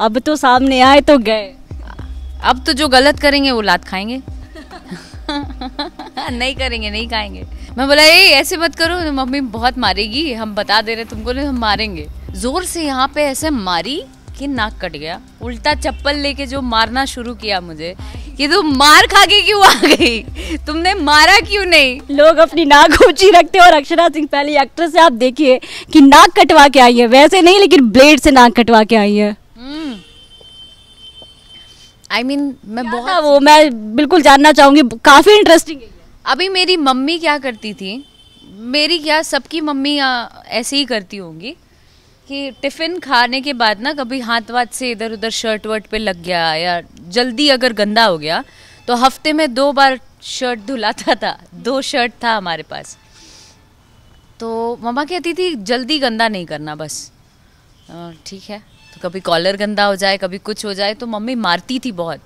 अब तो सामने आए तो गए अब तो जो गलत करेंगे वो लात खाएंगे नहीं करेंगे नहीं खाएंगे मैं बोला ये ऐसे मत करो तो मम्मी बहुत मारेगी हम बता दे रहे तुमको नहीं हम मारेंगे जोर से यहाँ पे ऐसे मारी कि नाक कट गया उल्टा चप्पल लेके जो मारना शुरू किया मुझे कि तुम मार खा के क्यों आ गई तुमने मारा क्यों नहीं लोग अपनी नाक ऊंची रखते और अक्षरा सिंह पहली एक्ट्रेस से आप देखिए कि नाक कटवा के आई है वैसे नहीं लेकिन ब्लेड से नाक कटवा के आई है आई I मीन mean, मैं बहुत वो मैं बिल्कुल जानना चाहूँगी काफ़ी इंटरेस्टिंग है अभी मेरी मम्मी क्या करती थी मेरी क्या सबकी मम्मी ऐसे ही करती होंगी कि टिफ़िन खाने के बाद ना कभी हाथ वाथ से इधर उधर शर्ट वर्ट पे लग गया या जल्दी अगर गंदा हो गया तो हफ्ते में दो बार शर्ट धुलाता था दो शर्ट था हमारे पास तो मम्मा कहती थी जल्दी गंदा नहीं करना बस ठीक है तो कभी कॉलर गंदा हो जाए कभी कुछ हो जाए तो मम्मी मारती थी बहुत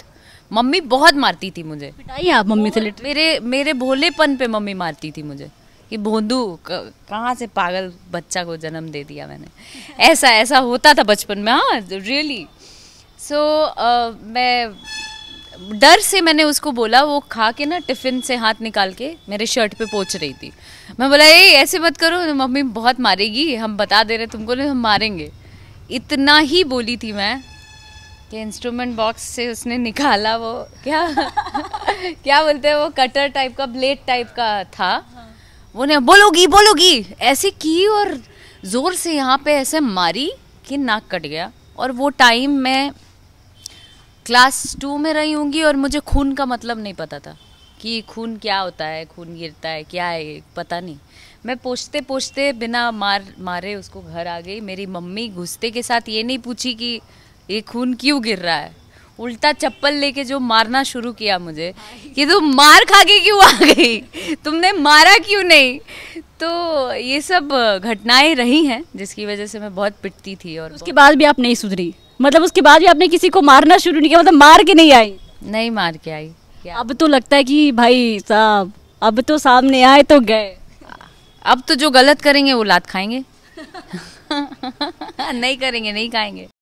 मम्मी बहुत मारती थी मुझे पिटाई आप मम्मी से मेरे मेरे भोलेपन पे मम्मी मारती थी मुझे कि भोंदू कहाँ से पागल बच्चा को जन्म दे दिया मैंने ऐसा ऐसा होता था बचपन में हाँ रियली सो मैं डर से मैंने उसको बोला वो खा के ना टिफ़िन से हाथ निकाल के मेरे शर्ट पे पोच रही थी मैं बोला ए ऐसे मत करो मम्मी बहुत मारेगी हम बता दे रहे तुमको नहीं हम मारेंगे इतना ही बोली थी मैं कि इंस्ट्रूमेंट बॉक्स से उसने निकाला वो क्या क्या बोलते हैं वो कटर टाइप का ब्लेड टाइप का था वो ने बोलोगी बोलोगी ऐसे की और ज़ोर से यहाँ पे ऐसे मारी कि नाक कट गया और वो टाइम मैं क्लास टू में रही होंगी और मुझे खून का मतलब नहीं पता था कि खून क्या होता है खून गिरता है क्या है पता नहीं मैं पूछते पूछते बिना मार मारे उसको घर आ गई मेरी मम्मी घुसते के साथ ये नहीं पूछी कि ये खून क्यों गिर रहा है उल्टा चप्पल लेके जो मारना शुरू किया मुझे कि तुम मार खा के क्यों आ गई तुमने मारा क्यों नहीं तो ये सब घटनाएं रही हैं जिसकी वजह से मैं बहुत पिटती थी और उसके बाद भी आप नहीं सुधरी मतलब उसके बाद भी आपने किसी को मारना शुरू नहीं किया मतलब मार के नहीं आई नहीं मार के आई अब तो लगता है कि भाई साहब अब तो सामने आए तो गए अब तो जो गलत करेंगे वो लात खाएंगे नहीं करेंगे नहीं खाएंगे